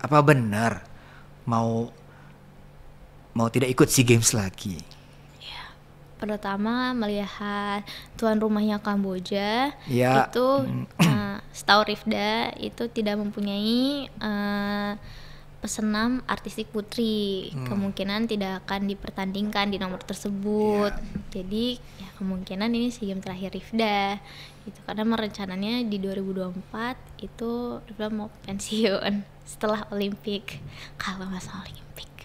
apa benar mau mau tidak ikut SEA Games lagi? Ya, pertama melihat tuan rumahnya Kamboja ya. itu uh, setahu Rifda itu tidak mempunyai uh, pesenam artistik putri hmm. kemungkinan tidak akan dipertandingkan di nomor tersebut. Ya. Jadi ya kemungkinan ini si game terakhir Rifda gitu karena merencananya di 2024 itu Rifda mau pensiun setelah Olimpik kalau nggak Olimpik